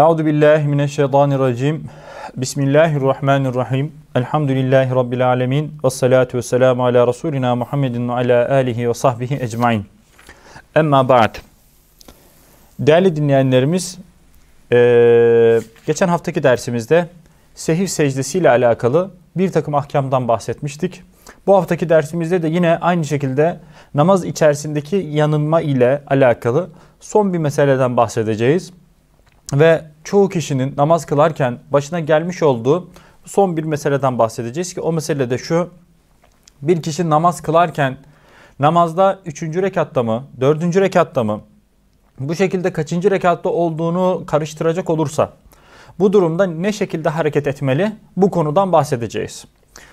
Euzu billahi mineşşeytanirracim. Bismillahirrahmanirrahim. Elhamdülillahi rabbil alamin ve salatu vesselamü ala resulina Muhammedin ve ala alihi ve sahbihi ecmaîn. Emma ba'd. Değerli dinleyenlerimiz, e, geçen haftaki dersimizde sehiv ile alakalı bir takım ahkamdan bahsetmiştik. Bu haftaki dersimizde de yine aynı şekilde namaz içerisindeki yanılma ile alakalı son bir meseleden bahsedeceğiz ve çoğu kişinin namaz kılarken başına gelmiş olduğu son bir meseleden bahsedeceğiz ki o mesele de şu. Bir kişi namaz kılarken namazda 3. rekatta mı, 4. rekatta mı bu şekilde kaçıncı rekatta olduğunu karıştıracak olursa bu durumda ne şekilde hareket etmeli? Bu konudan bahsedeceğiz.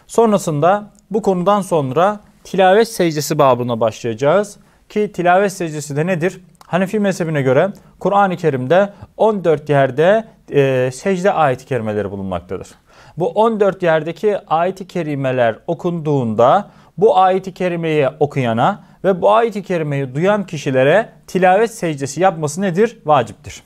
Sonrasında bu konudan sonra tilavet secdesi babına başlayacağız. Ki tilavet secdesi de nedir? Hanefi mezhebine göre Kur'an-ı Kerim'de 14 yerde e, secde ayet-i kerimeleri bulunmaktadır. Bu 14 yerdeki ayet-i kerimeler okunduğunda bu ayet-i kerimeyi okuyana ve bu ayet-i kerimeyi duyan kişilere tilavet secdesi yapması nedir? Vaciptir.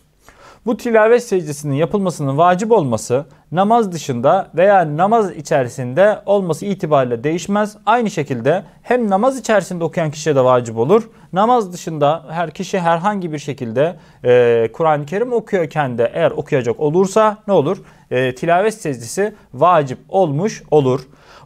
Bu tilavet secdesinin yapılmasının vacip olması namaz dışında veya namaz içerisinde olması itibariyle değişmez. Aynı şekilde hem namaz içerisinde okuyan kişiye de vacip olur. Namaz dışında her kişi herhangi bir şekilde e, Kur'an-ı Kerim okuyorken de eğer okuyacak olursa ne olur? E, tilavet secdesi vacip olmuş olur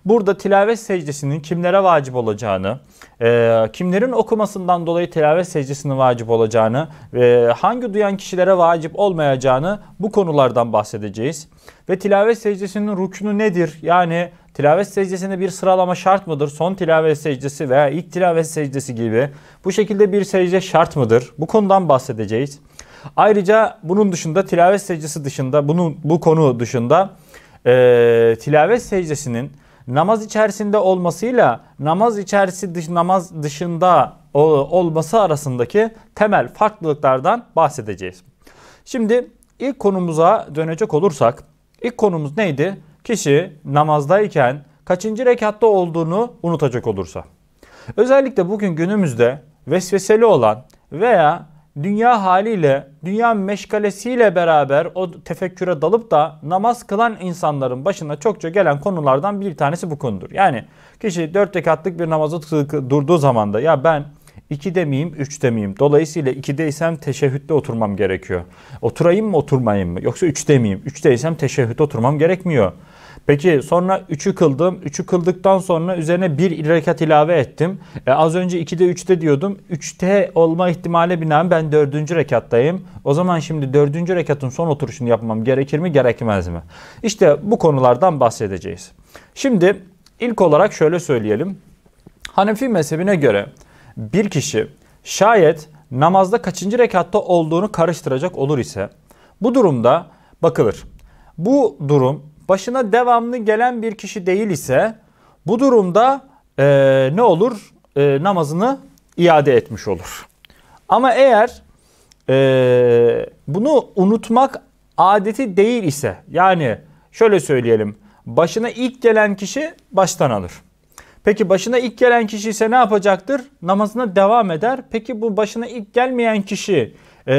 burada tilavet secdesinin kimlere vacip olacağını, e, kimlerin okumasından dolayı tilavet secdesinin vacip olacağını ve hangi duyan kişilere vacip olmayacağını bu konulardan bahsedeceğiz. Ve tilavet secdesinin rükünü nedir? Yani tilavet secdesinde bir sıralama şart mıdır? Son tilavet secdesi veya ilk tilavet secdesi gibi bu şekilde bir secde şart mıdır? Bu konudan bahsedeceğiz. Ayrıca bunun dışında tilavet secdesi dışında bunun bu konu dışında e, tilavet secdesinin namaz içerisinde olmasıyla namaz içerisi dış, namaz dışında olması arasındaki temel farklılıklardan bahsedeceğiz. Şimdi ilk konumuza dönecek olursak ilk konumuz neydi? Kişi namazdayken kaçıncı rekatta olduğunu unutacak olursa. Özellikle bugün günümüzde vesveseli olan veya dünya haliyle, dünya meşgalesiyle beraber o tefekküre dalıp da namaz kılan insanların başına çokça gelen konulardan bir tanesi bu konudur. Yani kişi dört rekatlık bir namaza durduğu zaman da ya ben iki demeyeyim üç demeyeyim. Dolayısıyla iki deysem teşehhütte oturmam gerekiyor. Oturayım mı oturmayayım mı? Yoksa 3 demeyeyim. deysem teşehhütte oturmam gerekmiyor. Peki sonra 3'ü kıldım. 3'ü kıldıktan sonra üzerine bir rekat ilave ettim. E, az önce 2'de 3'te diyordum. 3'te olma ihtimali binaen ben 4. rekattayım. O zaman şimdi 4. rekatın son oturuşunu yapmam gerekir mi gerekmez mi? İşte bu konulardan bahsedeceğiz. Şimdi ilk olarak şöyle söyleyelim. Hanefi mezhebine göre bir kişi şayet namazda kaçıncı rekatta olduğunu karıştıracak olur ise bu durumda bakılır. Bu durum başına devamlı gelen bir kişi değil ise bu durumda e, ne olur? E, namazını iade etmiş olur. Ama eğer e, bunu unutmak adeti değil ise yani şöyle söyleyelim başına ilk gelen kişi baştan alır. Peki başına ilk gelen kişi ise ne yapacaktır? Namazına devam eder. Peki bu başına ilk gelmeyen kişi ee,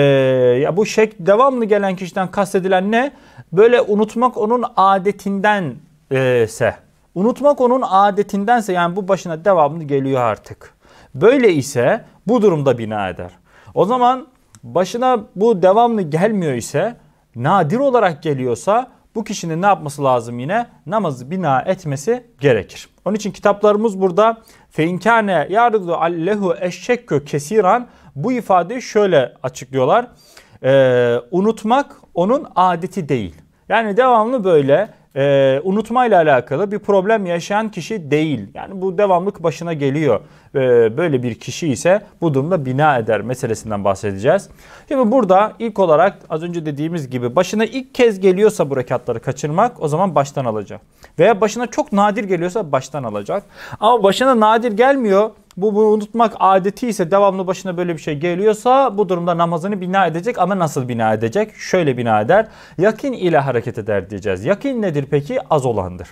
ya bu şek devamlı gelen kişiden kastedilen ne? Böyle unutmak onun adetindense. E, unutmak onun adetindense yani bu başına devamlı geliyor artık. Böyle ise bu durumda bina eder. O zaman başına bu devamlı gelmiyor ise nadir olarak geliyorsa bu kişinin ne yapması lazım yine? Namazı bina etmesi gerekir. Onun için kitaplarımız burada feinkane yaridu allehu eşşekkü kesiran bu ifadeyi şöyle açıklıyorlar. Ee, unutmak onun adeti değil. Yani devamlı böyle e, unutmayla alakalı bir problem yaşayan kişi değil. Yani bu devamlık başına geliyor. E, böyle bir kişi ise bu durumda bina eder meselesinden bahsedeceğiz. Şimdi burada ilk olarak az önce dediğimiz gibi başına ilk kez geliyorsa bu rekatları kaçırmak o zaman baştan alacak. Veya başına çok nadir geliyorsa baştan alacak. Ama başına nadir gelmiyor bu bunu unutmak adeti ise devamlı başına böyle bir şey geliyorsa bu durumda namazını bina edecek ama nasıl bina edecek? Şöyle bina eder. Yakin ile hareket eder diyeceğiz. Yakin nedir peki? Az olandır.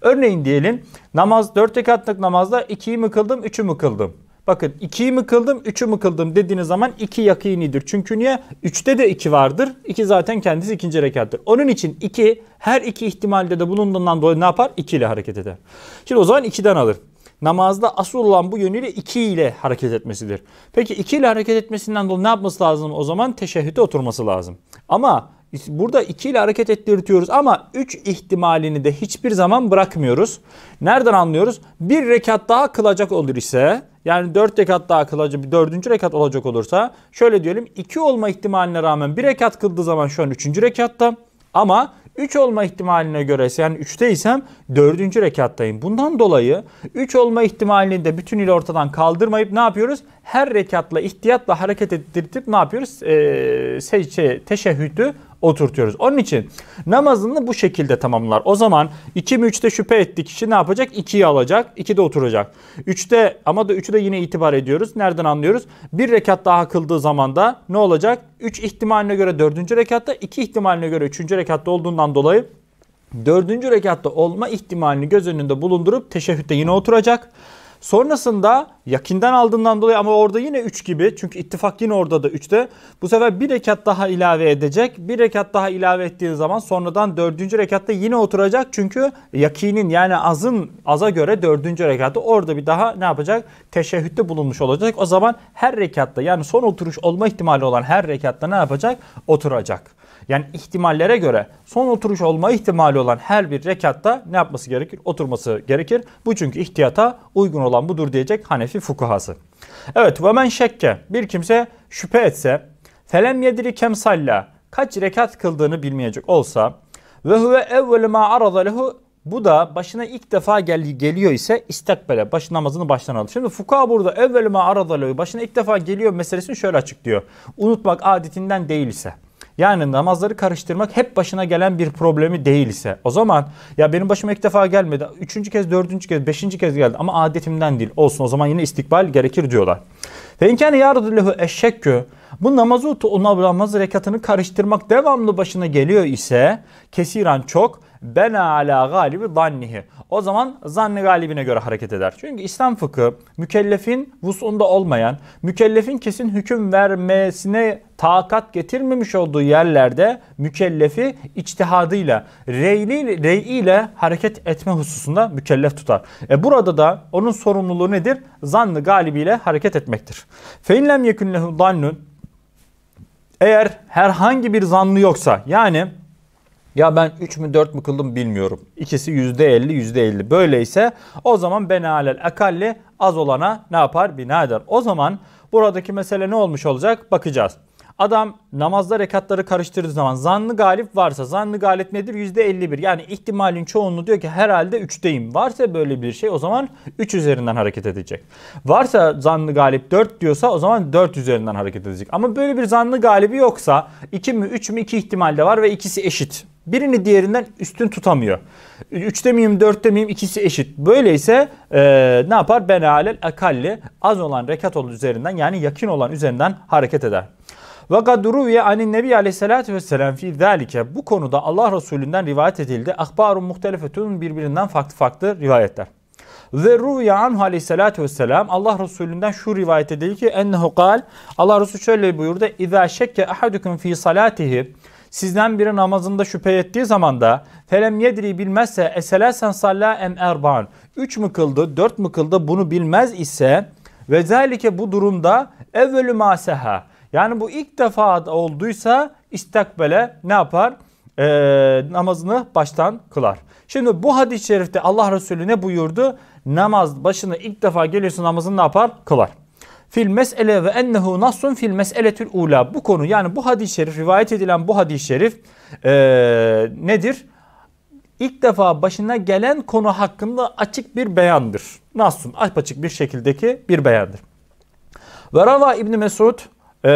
Örneğin diyelim namaz 4 rekatlık namazda 2'yi mi kıldım 3'ü mü kıldım? Bakın 2'yi mi kıldım 3'ü mü kıldım dediğiniz zaman 2 yakinidir. Çünkü niye? 3'te de 2 vardır. 2 zaten kendisi ikinci rekattır. Onun için 2 her iki ihtimalde de bulunduğundan dolayı ne yapar? 2 ile hareket eder. Şimdi o zaman 2'den alır namazda asıl olan bu yönüyle 2 ile hareket etmesidir. Peki 2 ile hareket etmesinden dolayı ne yapması lazım o zaman? Teşehhüte oturması lazım. Ama burada 2 ile hareket ettirtiyoruz ama 3 ihtimalini de hiçbir zaman bırakmıyoruz. Nereden anlıyoruz? Bir rekat daha kılacak olur ise yani 4 rekat daha kılacak, 4. rekat olacak olursa şöyle diyelim 2 olma ihtimaline rağmen 1 rekat kıldığı zaman şu an 3. rekatta ama 3 olma ihtimaline göre yani 3'te isem 4. rekattayım. Bundan dolayı 3 olma ihtimalini de bütünüyle ortadan kaldırmayıp ne yapıyoruz? her rekatla ihtiyatla hareket ettirtip ne yapıyoruz? E, ee, secde, şey, teşehhüdü oturtuyoruz. Onun için namazını bu şekilde tamamlar. O zaman 2 mi 3'te şüphe ettik kişi ne yapacak? 2'yi alacak, 2'de oturacak. 3'te ama da 3'ü de yine itibar ediyoruz. Nereden anlıyoruz? Bir rekat daha kıldığı zaman da ne olacak? 3 ihtimaline göre 4. rekatta, 2 ihtimaline göre 3. rekatta olduğundan dolayı dördüncü rekatta olma ihtimalini göz önünde bulundurup teşehhütte yine oturacak. Sonrasında yakından aldığından dolayı ama orada yine 3 gibi. Çünkü ittifak yine orada da 3'te. Bu sefer bir rekat daha ilave edecek. Bir rekat daha ilave ettiğin zaman sonradan 4. rekatta yine oturacak. Çünkü yakinin yani azın aza göre 4. rekatta orada bir daha ne yapacak? Teşehhütte bulunmuş olacak. O zaman her rekatta yani son oturuş olma ihtimali olan her rekatta ne yapacak? Oturacak. Yani ihtimallere göre son oturuş olma ihtimali olan her bir rekatta ne yapması gerekir? Oturması gerekir. Bu çünkü ihtiyata uygun olan budur diyecek Hanefi fukuhası. Evet ve men şekke bir kimse şüphe etse felem yediri kemsalla kaç rekat kıldığını bilmeyecek olsa ve huve evvelu ma arada lehu bu da başına ilk defa gel geliyor ise istakbele baş namazını baştan alır. Şimdi fuka burada evvelüme aradalıyor başına ilk defa geliyor meselesini şöyle açıklıyor. Unutmak adetinden değilse. ise. Yani namazları karıştırmak hep başına gelen bir problemi değilse, o zaman ya benim başıma ilk defa gelmedi. Üçüncü kez, dördüncü kez, beşinci kez geldi ama adetimden değil. Olsun o zaman yine istikbal gerekir diyorlar. Ve inkâne yârudullehü eşşekkü. Bu namazı, namazı rekatını karıştırmak devamlı başına geliyor ise kesiran çok ben ala galibi zannihi. O zaman zanni galibine göre hareket eder. Çünkü İslam fıkı mükellefin vusunda olmayan, mükellefin kesin hüküm vermesine takat getirmemiş olduğu yerlerde mükellefi içtihadıyla, reyli, reyiyle hareket etme hususunda mükellef tutar. E burada da onun sorumluluğu nedir? Zannı galibiyle hareket etmektir. Feinlem yekun lehu zannun eğer herhangi bir zannı yoksa yani ya ben 3 mü 4 mü kıldım bilmiyorum. İkisi %50 %50. Böyleyse o zaman benalel akalli az olana ne yapar? Bina eder. O zaman buradaki mesele ne olmuş olacak? Bakacağız. Adam namazda rekatları karıştırdığı zaman zanlı galip varsa zanlı galip nedir? %51. Yani ihtimalin çoğunluğu diyor ki herhalde 3'teyim. Varsa böyle bir şey o zaman 3 üzerinden hareket edecek. Varsa zanlı galip 4 diyorsa o zaman 4 üzerinden hareket edecek. Ama böyle bir zanlı galibi yoksa 2 mi 3 mü 2 ihtimalde var ve ikisi eşit birini diğerinden üstün tutamıyor. 3'te miyim 4'te miyim ikisi eşit. Böyleyse e, ne yapar? Ben alel akalli az olan rekat olan üzerinden yani yakın olan üzerinden hareket eder. Ve kadruviye anin nebi aleyhissalatü vesselam fi zalike. Bu konuda Allah Resulü'nden rivayet edildi. Akbarun muhtelefetun birbirinden farklı farklı rivayetler. Ve ruviye anhu aleyhissalatü vesselam Allah Resulü'nden şu rivayet edildi ki ennehu kal. Allah Resulü şöyle buyurdu. İzâ şekke ahadukum fi salatihi. Sizden biri namazında şüphe ettiği zaman da felem yedri bilmezse eselesen salla em erban. Üç mü kıldı, dört mü kıldı bunu bilmez ise ve zelike bu durumda evvelü maseha. Yani bu ilk defa olduysa istakbele ne yapar? Ee, namazını baştan kılar. Şimdi bu hadis-i şerifte Allah Resulü ne buyurdu? Namaz başına ilk defa geliyorsa namazını ne yapar? Kılar fil mes'ele ve ennehu nasun fil mes'eletül ula. Bu konu yani bu hadis-i şerif rivayet edilen bu hadis-i şerif e, nedir? İlk defa başına gelen konu hakkında açık bir beyandır. nasun açık bir şekildeki bir beyandır. Ve rava İbni Mesud e,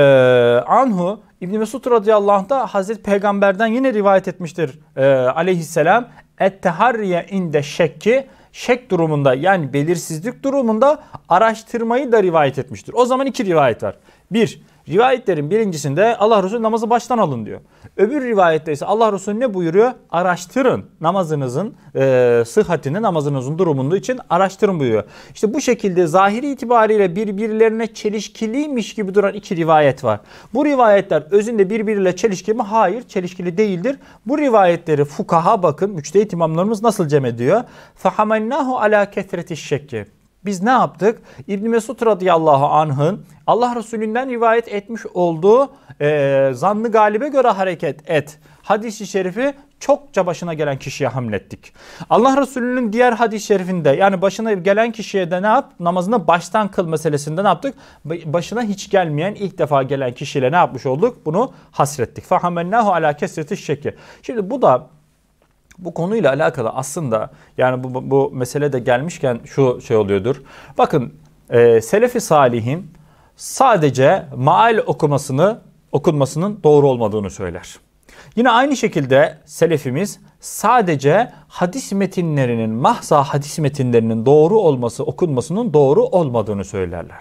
anhu İbni Mesud radıyallahu anh da Hazreti Peygamber'den yine rivayet etmiştir e, aleyhisselam. Etteharriye inde şekki şek durumunda yani belirsizlik durumunda araştırmayı da rivayet etmiştir. O zaman iki rivayet var. Bir, Rivayetlerin birincisinde Allah Resulü namazı baştan alın diyor. Öbür rivayette ise Allah Resulü ne buyuruyor? Araştırın namazınızın e, sıhhatini, namazınızın durumunu için araştırın buyuruyor. İşte bu şekilde zahiri itibariyle birbirlerine çelişkiliymiş gibi duran iki rivayet var. Bu rivayetler özünde birbiriyle çelişki mi? Hayır çelişkili değildir. Bu rivayetleri fukaha bakın, müçtehit imamlarımız nasıl cem ediyor? فَحَمَنَّهُ عَلَى كَثْرَةِ الشَّكِّ biz ne yaptık? İbn Mesud radıyallahu anh'ın Allah Resulü'nden rivayet etmiş olduğu e, zannı galibe göre hareket et. Hadis-i şerifi çokça başına gelen kişiye hamlettik. Allah Resulü'nün diğer hadis-i şerifinde yani başına gelen kişiye de ne yap? Namazını baştan kıl meselesinde ne yaptık? Başına hiç gelmeyen ilk defa gelen kişiyle ne yapmış olduk? Bunu hasrettik. Fahamennâhu alâ kesreti şeki. Şimdi bu da bu konuyla alakalı aslında yani bu, bu mesele de gelmişken şu şey oluyordur. Bakın e, Selefi Salih'in sadece maal okumasını okunmasının doğru olmadığını söyler. Yine aynı şekilde selefimiz sadece hadis metinlerinin mahza hadis metinlerinin doğru olması okunmasının doğru olmadığını söylerler.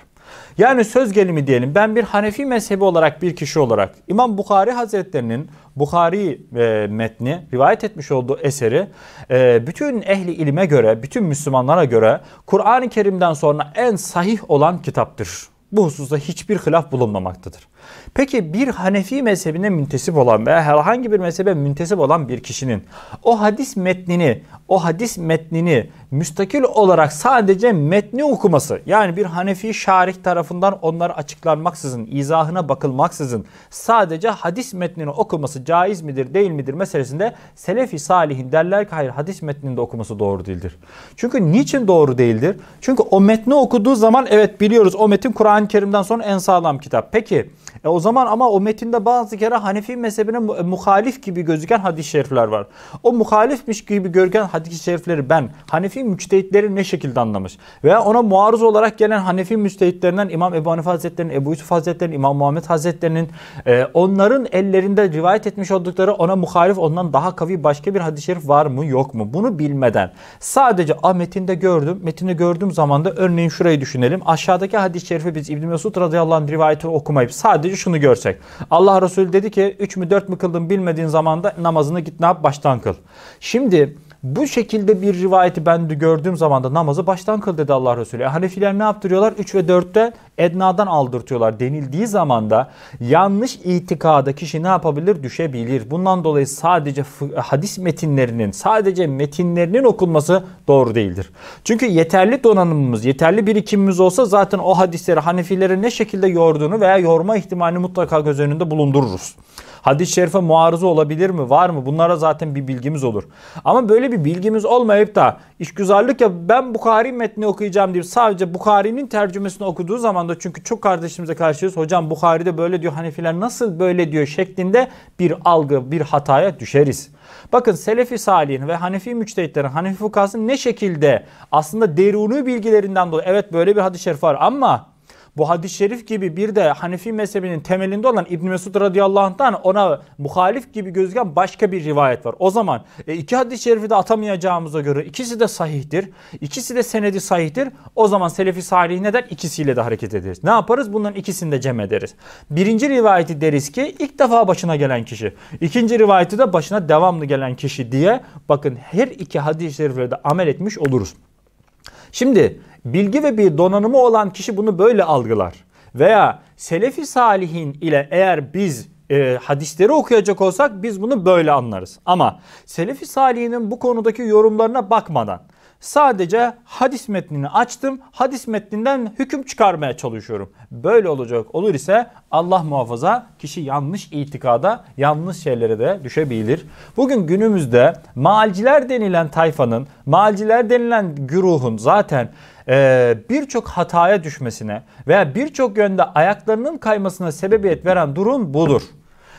Yani söz gelimi diyelim ben bir Hanefi mezhebi olarak bir kişi olarak İmam Bukhari Hazretlerinin Bukhari e, metni rivayet etmiş olduğu eseri e, bütün ehli ilime göre, bütün Müslümanlara göre Kur'an-ı Kerim'den sonra en sahih olan kitaptır. Bu hususta hiçbir hilaf bulunmamaktadır. Peki bir Hanefi mezhebine müntesip olan veya herhangi bir mezhebe müntesip olan bir kişinin o hadis metnini, o hadis metnini müstakil olarak sadece metni okuması yani bir Hanefi şarih tarafından onlar açıklanmaksızın, izahına bakılmaksızın sadece hadis metnini okuması caiz midir değil midir meselesinde Selefi Salihin derler ki hayır hadis metninde okuması doğru değildir. Çünkü niçin doğru değildir? Çünkü o metni okuduğu zaman evet biliyoruz o metin Kur'an-ı Kerim'den sonra en sağlam kitap. Peki e o zaman ama o metinde bazı kere Hanefi mezhebine e, muhalif gibi gözüken hadis-i şerifler var. O muhalifmiş gibi görülen hadis-i şerifleri ben Hanefi müçtehitleri ne şekilde anlamış? Veya ona muarız olarak gelen Hanefi müçtehitlerinden İmam Ebu Hanife Hazretleri'nin, Ebu Yusuf Hazretleri'nin, İmam Muhammed Hazretleri'nin e, onların ellerinde rivayet etmiş oldukları ona muhalif ondan daha kavi başka bir hadis-i şerif var mı yok mu? Bunu bilmeden sadece ah metinde gördüm. Metinde gördüğüm zaman da örneğin şurayı düşünelim. Aşağıdaki hadis-i şerifi biz İbn Mesud radıyallahu anh rivayetini okumayıp sadece Sadece şunu görsek. Allah Resulü dedi ki 3 mü 4 mü kıldın bilmediğin zamanda namazını git ne yap baştan kıl. Şimdi bu şekilde bir rivayeti ben de gördüğüm zaman da namazı baştan kıl dedi Allah Resulü. E, Hanefiler ne yaptırıyorlar? 3 ve 4'te Edna'dan aldırtıyorlar denildiği zaman da yanlış itikada kişi ne yapabilir? Düşebilir. Bundan dolayı sadece hadis metinlerinin, sadece metinlerinin okunması doğru değildir. Çünkü yeterli donanımımız, yeterli birikimimiz olsa zaten o hadisleri Hanefilere ne şekilde yorduğunu veya yorma ihtimalini mutlaka göz önünde bulundururuz. Hadis-i şerife muarızı olabilir mi? Var mı? Bunlara zaten bir bilgimiz olur. Ama böyle bir bilgimiz olmayıp da işgüzarlık ya ben Bukhari metni okuyacağım diye sadece Bukhari'nin tercümesini okuduğu zaman da çünkü çok kardeşimize karşıyız. Hocam Bukhari'de böyle diyor Hanefiler nasıl böyle diyor şeklinde bir algı bir hataya düşeriz. Bakın Selefi Salih'in ve Hanefi müçtehitlerin, Hanefi fukasının ne şekilde aslında derunu bilgilerinden dolayı evet böyle bir hadis-i şerif var ama bu hadis-i şerif gibi bir de Hanefi mezhebinin temelinde olan İbn Mesud radıyallahu anh'tan ona muhalif gibi gözüken başka bir rivayet var. O zaman e, iki hadis-i şerifi de atamayacağımıza göre ikisi de sahihtir. İkisi de senedi sahihtir. O zaman Selefi Salih ne der? İkisiyle de hareket ederiz. Ne yaparız? Bunların ikisini de cem ederiz. Birinci rivayeti deriz ki ilk defa başına gelen kişi. İkinci rivayeti de başına devamlı gelen kişi diye bakın her iki hadis-i şerifle de amel etmiş oluruz. Şimdi bilgi ve bir donanımı olan kişi bunu böyle algılar. Veya selefi salihin ile eğer biz e, hadisleri okuyacak olsak biz bunu böyle anlarız. Ama selefi salihinin bu konudaki yorumlarına bakmadan Sadece hadis metnini açtım. Hadis metninden hüküm çıkarmaya çalışıyorum. Böyle olacak olur ise Allah muhafaza kişi yanlış itikada, yanlış şeylere de düşebilir. Bugün günümüzde malciler denilen tayfanın, malciler denilen güruhun zaten e, birçok hataya düşmesine veya birçok yönde ayaklarının kaymasına sebebiyet veren durum budur.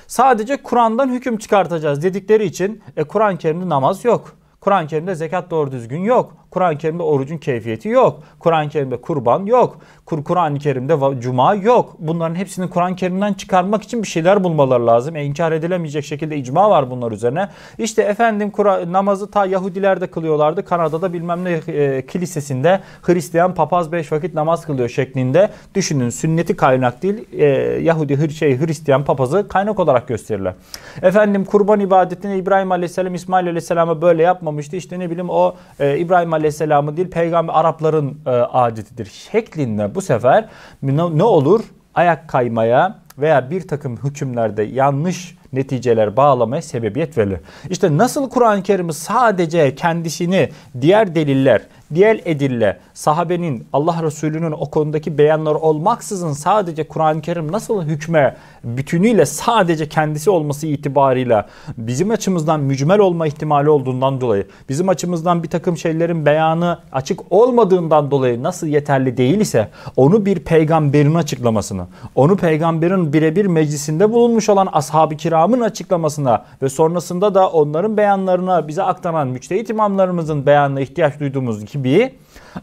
Sadece Kur'an'dan hüküm çıkartacağız dedikleri için e, Kur'an-ı Kerim'de namaz yok. Kur'an-ı Kerim'de zekat doğru düzgün yok. Kur'an-ı Kerim'de orucun keyfiyeti yok. Kur'an-ı Kerim'de kurban yok. Kur Kur'an-ı Kerim'de cuma yok. Bunların hepsini Kur'an-ı Kerim'den çıkarmak için bir şeyler bulmaları lazım. E, inkar edilemeyecek şekilde icma var bunlar üzerine. İşte efendim namazı ta Yahudiler de kılıyorlardı. Kanada'da bilmem ne e, kilisesinde Hristiyan papaz beş vakit namaz kılıyor şeklinde düşünün. Sünneti kaynak değil. E, Yahudi hır, şey Hristiyan papazı kaynak olarak gösterirler. Efendim kurban ibadetini İbrahim Aleyhisselam İsmail Aleyhisselam'a böyle yapmamıştı. İşte ne bileyim o e, İbrahim Aleyhisselam Aleyhisselam'ın değil peygamber Arapların e, adetidir şeklinde bu sefer ne, ne olur? Ayak kaymaya veya bir takım hükümlerde yanlış neticeler bağlamaya sebebiyet verilir. İşte nasıl Kur'an-ı Kerim'i sadece kendisini diğer deliller diğer edille sahabenin Allah Resulü'nün o konudaki beyanları olmaksızın sadece Kur'an-ı Kerim nasıl hükme bütünüyle sadece kendisi olması itibarıyla bizim açımızdan mücmel olma ihtimali olduğundan dolayı bizim açımızdan bir takım şeylerin beyanı açık olmadığından dolayı nasıl yeterli değil ise onu bir peygamberin açıklamasını onu peygamberin birebir meclisinde bulunmuş olan ashab-ı kiramın açıklamasına ve sonrasında da onların beyanlarına bize aktaran müçtehit imamlarımızın beyanına ihtiyaç duyduğumuz gibi gibi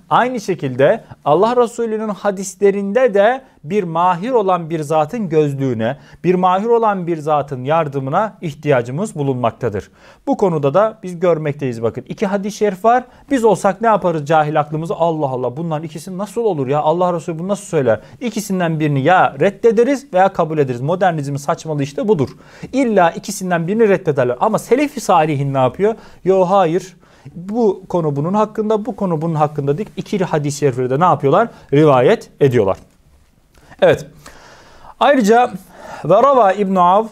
aynı şekilde Allah Resulü'nün hadislerinde de bir mahir olan bir zatın gözlüğüne, bir mahir olan bir zatın yardımına ihtiyacımız bulunmaktadır. Bu konuda da biz görmekteyiz bakın. iki hadis-i şerif var. Biz olsak ne yaparız cahil aklımızı? Allah Allah bunların ikisi nasıl olur ya? Allah Resulü bunu nasıl söyler? İkisinden birini ya reddederiz veya kabul ederiz. Modernizmin saçmalığı işte budur. İlla ikisinden birini reddederler. Ama Selefi Salihin ne yapıyor? Yo hayır bu konu bunun hakkında, bu konu bunun hakkında dik ikili hadis-i şerifleri de ne yapıyorlar? Rivayet ediyorlar. Evet. Ayrıca ve rava İbn Av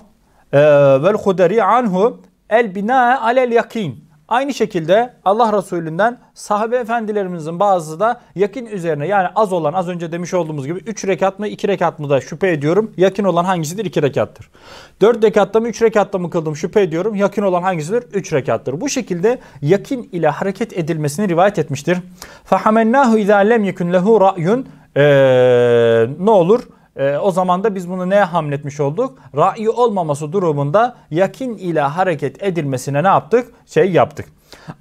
e, vel Huderi anhu el bina alel yakin Aynı şekilde Allah Resulü'nden sahabe efendilerimizin bazı da yakin üzerine yani az olan az önce demiş olduğumuz gibi 3 rekat mı 2 rekat mı da şüphe ediyorum. yakın olan hangisidir? 2 rekattır. 4 rekatta mı 3 rekatta mı kıldım şüphe ediyorum. yakın olan hangisidir? 3 rekattır. Bu şekilde yakın ile hareket edilmesini rivayet etmiştir. فَحَمَنَّاهُ اِذَا لَمْ يَكُنْ لَهُ رَأْيٌ Ne olur? E, o zaman da biz bunu neye hamletmiş olduk? Ra'yi olmaması durumunda yakin ile hareket edilmesine ne yaptık? Şey yaptık.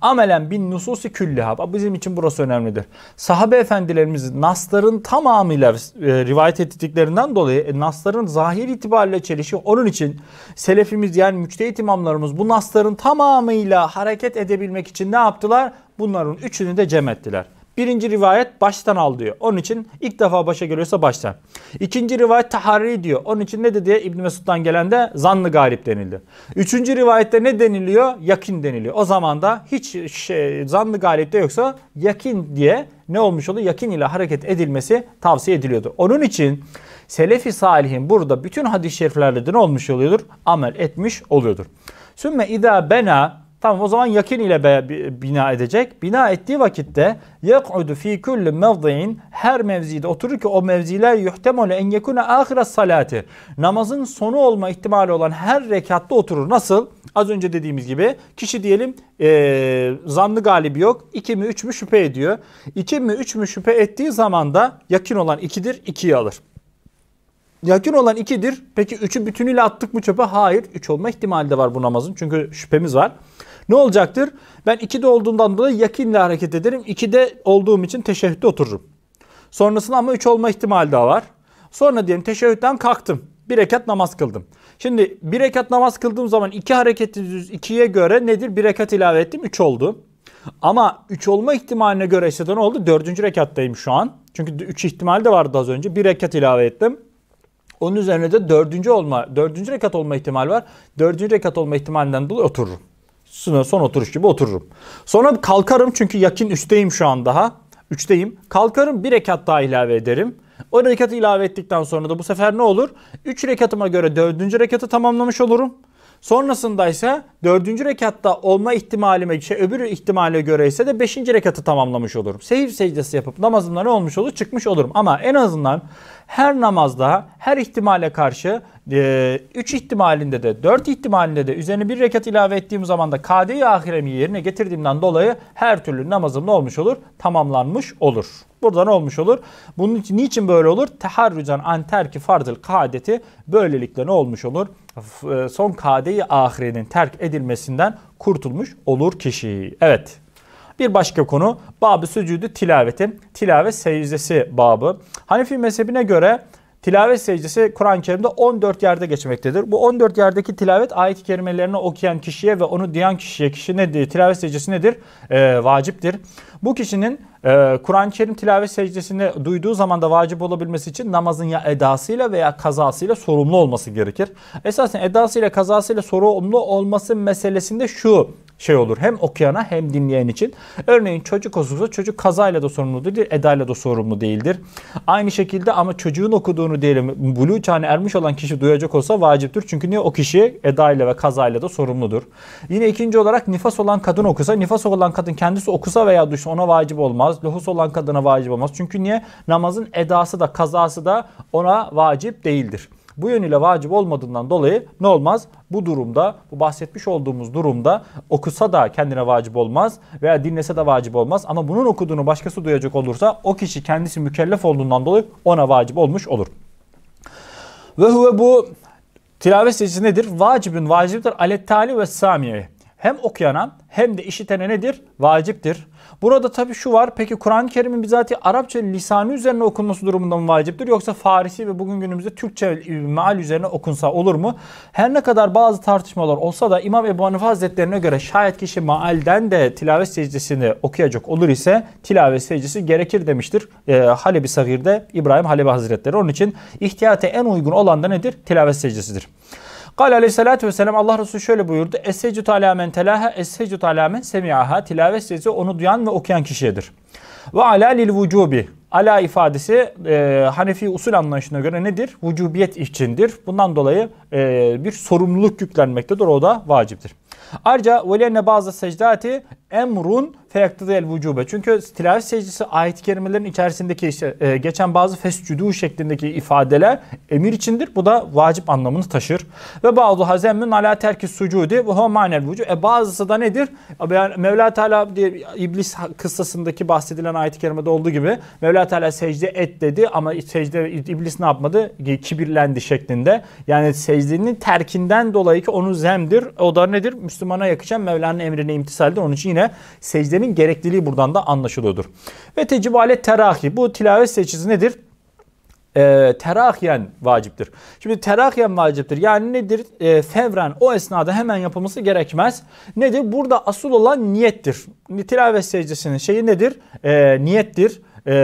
Amelen bin nususi külliha. Bizim için burası önemlidir. Sahabe efendilerimiz nasların tamamıyla e, rivayet ettiklerinden dolayı e, nasların zahir itibariyle çelişiyor. Onun için selefimiz yani müçtehit imamlarımız bu nasların tamamıyla hareket edebilmek için ne yaptılar? Bunların üçünü de cem ettiler. Birinci rivayet baştan al diyor. Onun için ilk defa başa geliyorsa baştan. İkinci rivayet tahari diyor. Onun için ne diye İbn Mesud'dan gelen de zanlı garip denildi. Üçüncü rivayette ne deniliyor? Yakin deniliyor. O zaman da hiç şey, zannı de yoksa yakin diye ne olmuş oluyor? Yakin ile hareket edilmesi tavsiye ediliyordu. Onun için Selefi Salih'in burada bütün hadis-i şeriflerde ne olmuş oluyordur? Amel etmiş oluyordur. Sümme ida bena Tamam o zaman yakın ile bina edecek. Bina ettiği vakitte yek'udu fi kulli mevzi'in her mevzide oturur ki o mevziler yuhtemolu en yekune ahire salati. Namazın sonu olma ihtimali olan her rekatta oturur. Nasıl? Az önce dediğimiz gibi kişi diyelim e, zanlı galibi yok. 2 mi 3 mü şüphe ediyor. 2 mi 3 mü şüphe ettiği zaman da yakın olan 2'dir 2'yi alır yakın olan ikidir. Peki üçü bütünüyle attık mı çöpe? Hayır. üç olma ihtimali de var bu namazın. Çünkü şüphemiz var. Ne olacaktır? Ben 2'de olduğundan dolayı yakinle hareket ederim. 2'de olduğum için teşehhütte otururum. Sonrasında ama üç olma ihtimali daha var. Sonra diyelim teşehhütten kalktım. Bir rekat namaz kıldım. Şimdi bir rekat namaz kıldığım zaman iki hareketi düz ikiye göre nedir? Bir rekat ilave ettim Üç oldu. Ama 3 olma ihtimaline göre işte ne oldu? Dördüncü rekattayım şu an. Çünkü 3 ihtimal de vardı az önce. Bir rekat ilave ettim. Onun üzerine de dördüncü olma, dördüncü rekat olma ihtimal var. Dördüncü rekat olma ihtimalinden dolayı otururum. Sonra son oturuş gibi otururum. Sonra kalkarım çünkü yakın üstteyim şu an daha. Üçteyim. Kalkarım bir rekat daha ilave ederim. O rekatı ilave ettikten sonra da bu sefer ne olur? Üç rekatıma göre dördüncü rekatı tamamlamış olurum. Sonrasında ise dördüncü rekatta olma ihtimalime, şey, öbür ihtimale göre ise de beşinci rekatı tamamlamış olurum. Sehir secdesi yapıp namazımda ne olmuş olur? Çıkmış olurum. Ama en azından her namazda her ihtimale karşı 3 ee, ihtimalinde de 4 ihtimalinde de üzerine bir rekat ilave ettiğim zaman da kd ahiremi yerine getirdiğimden dolayı her türlü namazım ne olmuş olur? Tamamlanmış olur. Burada ne olmuş olur? Bunun için niçin böyle olur? Teharrücan anterki farzıl kadeti böylelikle ne olmuş olur? E, son KD-i ahirenin terk edilmesinden kurtulmuş olur kişi. Evet. Bir başka konu babı sücudu tilaveti, tilavet secdesi babı. Hanefi mezhebine göre Tilavet secdesi Kur'an-ı Kerim'de 14 yerde geçmektedir. Bu 14 yerdeki tilavet ayet-i kerimelerini okuyan kişiye ve onu diyen kişiye kişi nedir? Tilavet secdesi nedir? E, vaciptir. Bu kişinin e, Kur'an-ı Kerim tilavet secdesini duyduğu zaman da vacip olabilmesi için namazın ya edasıyla veya kazasıyla sorumlu olması gerekir. Esasen edasıyla kazasıyla sorumlu olması meselesinde şu şey olur. Hem okuyana hem dinleyen için. Örneğin çocuk olursa çocuk kazayla da sorumlu değildir, edayla da sorumlu değildir. Aynı şekilde ama çocuğun okuduğunu diyelim buluğ çağına ermiş olan kişi duyacak olsa vaciptir. Çünkü niye o kişi edayla ve kazayla da sorumludur. Yine ikinci olarak nifas olan kadın okusa, nifas olan kadın kendisi okusa veya duysa ona vacip olmaz. Lohus olan kadına vacip olmaz. Çünkü niye? Namazın edası da kazası da ona vacip değildir. Bu yönüyle vacip olmadığından dolayı ne olmaz? Bu durumda, bu bahsetmiş olduğumuz durumda okusa da kendine vacip olmaz veya dinlese de vacip olmaz. Ama bunun okuduğunu başkası duyacak olursa o kişi kendisi mükellef olduğundan dolayı ona vacip olmuş olur. Ve huve bu tilavet secdesi nedir? vacibin vaciptir alet ve samiye hem okuyanan hem de işitene nedir? Vaciptir. Burada tabi şu var. Peki Kur'an-ı Kerim'in bizatihi Arapça lisanı üzerine okunması durumunda mı vaciptir? Yoksa Farisi ve bugün günümüzde Türkçe meal üzerine okunsa olur mu? Her ne kadar bazı tartışmalar olsa da İmam Ebu Hanife Hazretlerine göre şayet kişi maalden de tilavet secdesini okuyacak olur ise tilavet secdesi gerekir demiştir. E, Halebi Sagir'de İbrahim Halebi Hazretleri. Onun için ihtiyate en uygun olan da nedir? Tilavet secdesidir. Kale aleyhissalatü vesselam Allah Resulü şöyle buyurdu. Essecut alâ men telâha essecut alâ men semi'aha. Tilavet sesi onu duyan ve okuyan kişidir. Ve ala lil vücubi. Ala ifadesi e, Hanefi usul anlayışına göre nedir? Vücubiyet içindir. Bundan dolayı e, bir sorumluluk yüklenmektedir. O da vaciptir. Ayrıca velenne bazı secdati emrun feyaktıdel vücube. Çünkü tilavet secdesi ayet-i kerimelerin içerisindeki işte, e, geçen bazı fescüdü şeklindeki ifadeler emir içindir. Bu da vacip anlamını taşır. Ve bazı hazemmün ala terki sucudi ve homanel vücub. E bazısı da nedir? Yani Mevla Teala diye iblis kıssasındaki bahsedilen ayet-i kerimede olduğu gibi Mevla Teala secde et dedi ama secde iblis ne yapmadı? Kibirlendi şeklinde. Yani secdenin terkinden dolayı ki onun zemdir. O da nedir? Müslümana yakışan Mevla'nın emrine imtisaldir. Onun için yine secdenin gerekliliği buradan da anlaşılıyordur. Ve tecibale terahi. Bu tilavet seçisi nedir? e, terahiyen vaciptir. Şimdi terahiyen vaciptir. Yani nedir? E, ee, fevren o esnada hemen yapılması gerekmez. Nedir? Burada asıl olan niyettir. Tilavet secdesinin şeyi nedir? E, niyettir e,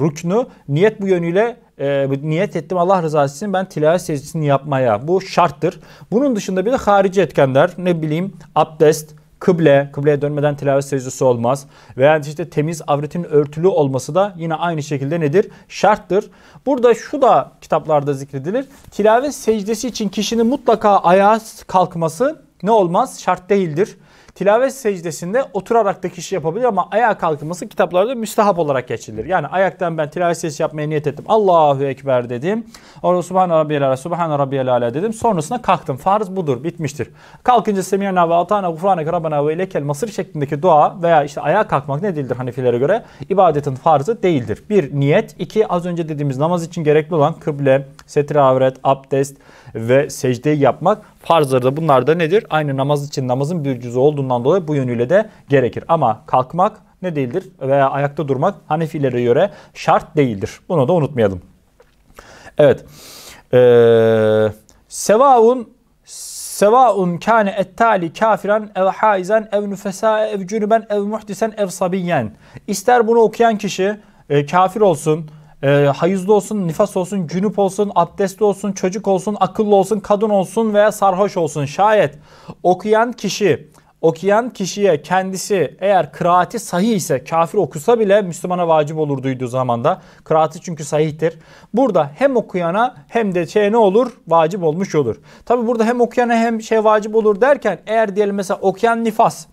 rüknü niyet bu yönüyle e, niyet ettim Allah rızası için ben tilavet secdesini yapmaya. Bu şarttır. Bunun dışında bir de harici etkenler ne bileyim abdest, kıble, kıbleye dönmeden tilavet secdesi olmaz. Veya işte temiz avretin örtülü olması da yine aynı şekilde nedir? Şarttır. Burada şu da kitaplarda zikredilir. Tilavet secdesi için kişinin mutlaka ayağa kalkması ne olmaz? Şart değildir. Tilavet secdesinde oturarak da kişi yapabilir ama ayağa kalkması kitaplarda müstahap olarak geçilir. Yani ayaktan ben tilavet secdesi yapmaya niyet ettim. Allahu Ekber dedim. Orada Subhan Rabbiyel Ala, Subhan Rabbiyel Ala dedim. Sonrasında kalktım. Farz budur. Bitmiştir. Kalkınca Semiyana ve Atana Gufranek Rabbena ve İlekel Masır şeklindeki dua veya işte ayağa kalkmak ne değildir Hanefilere göre? ibadetin farzı değildir. Bir niyet. iki az önce dediğimiz namaz için gerekli olan kıble, Setre avret, abdest ve secdeyi yapmak farzları da bunlar da nedir? Aynı namaz için namazın bir cüzü olduğundan dolayı bu yönüyle de gerekir. Ama kalkmak ne değildir veya ayakta durmak Hanefilere göre şart değildir. Bunu da unutmayalım. Evet. Ee, sevaun sevaun kâne ettali kafiran ev haizen ev nüfesa ev cünüben ev muhdisen ev sabiyen. İster bunu okuyan kişi e, kafir olsun, e, hayızlı olsun, nifas olsun, cünüp olsun, abdestli olsun, çocuk olsun, akıllı olsun, kadın olsun veya sarhoş olsun. Şayet okuyan kişi okuyan kişiye kendisi eğer kıraati sahih ise kafir okusa bile Müslümana vacip olur duyduğu zamanda. Kıraati çünkü sahihtir. Burada hem okuyana hem de şey ne olur? Vacip olmuş olur. Tabi burada hem okuyana hem şey vacip olur derken eğer diyelim mesela okuyan nifas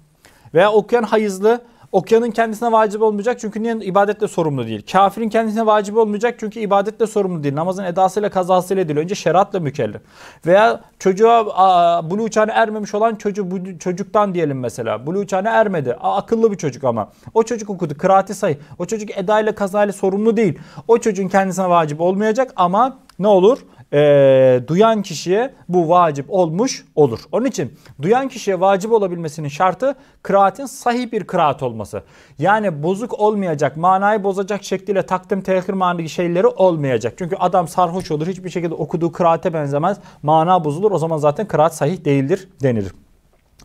veya okuyan hayızlı Okyanın kendisine vacip olmayacak çünkü niye ibadetle sorumlu değil. Kafirin kendisine vacip olmayacak çünkü ibadetle sorumlu değil. Namazın edasıyla kazasıyla değil. Önce şeratla mükellef. Veya çocuğa bulu uçağına ermemiş olan çocuğu, bu, çocuktan diyelim mesela. Bulu uçağına ermedi. A, akıllı bir çocuk ama. O çocuk okudu. Kıraati say. O çocuk edayla kazayla sorumlu değil. O çocuğun kendisine vacip olmayacak ama ne olur? e, duyan kişiye bu vacip olmuş olur. Onun için duyan kişiye vacip olabilmesinin şartı kıraatin sahih bir kıraat olması. Yani bozuk olmayacak, manayı bozacak şekliyle takdim tehir manadaki şeyleri olmayacak. Çünkü adam sarhoş olur, hiçbir şekilde okuduğu kıraate benzemez, mana bozulur. O zaman zaten kıraat sahih değildir denir.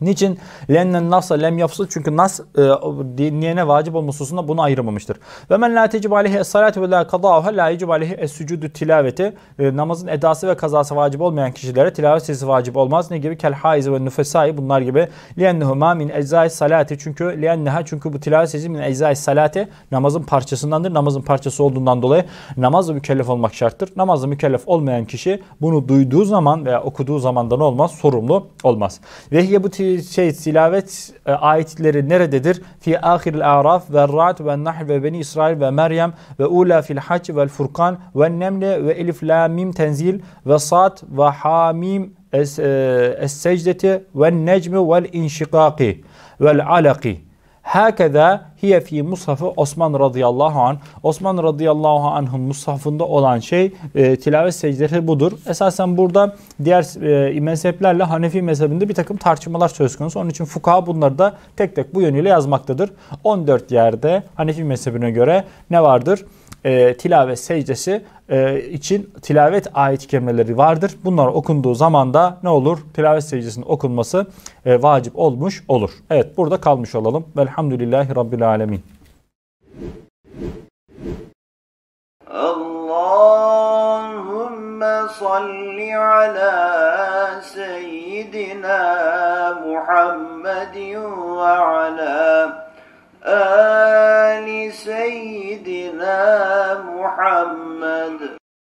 Niçin? Lennen nasa lem yapsıl. Çünkü nas e, dinleyene vacip olması hususunda bunu ayırmamıştır. Ve men la tecib aleyhi salatu ve la kadâuha la yecib aleyhi es sucudu tilaveti. E, namazın edası ve kazası vacip olmayan kişilere tilavet sesi vacip olmaz. Ne gibi? Kel haizi ve nüfesai bunlar gibi. Liennuhuma min eczai salati. Çünkü lienneha çünkü bu tilavet sesi min eczai salati namazın parçasındandır. Namazın parçası olduğundan dolayı namazla mükellef olmak şarttır. Namazla mükellef olmayan kişi bunu duyduğu zaman veya okuduğu ne olmaz. Sorumlu olmaz. Ve bu şey silavet e, ayetleri nerededir? Fi ahiril araf ve ra'd ve nahl ve beni İsrail ve Meryem ve ula fil hac ve furkan ve nemle ve elif la mim tenzil ve sad ve hamim es, e, es secdeti ve necmi vel inşikaki vel alaki Hakeza hiye fi mushafı Osman radıyallahu an. Osman radıyallahu anh'ın mushafında olan şey e, tilavet secdesi budur. Esasen burada diğer e, mezheplerle Hanefi mezhebinde bir takım tartışmalar söz konusu. Onun için fukaha bunları da tek tek bu yönüyle yazmaktadır. 14 yerde Hanefi mezhebine göre ne vardır? e, tilavet secdesi e, için tilavet ayet kelimeleri vardır. Bunlar okunduğu zaman da ne olur? Tilavet secdesinin okunması e, vacip olmuş olur. Evet burada kalmış olalım. Velhamdülillahi Rabbil Alemin. Allahümme salli ala seyyidina Muhammedin ve ala آل سيدنا محمد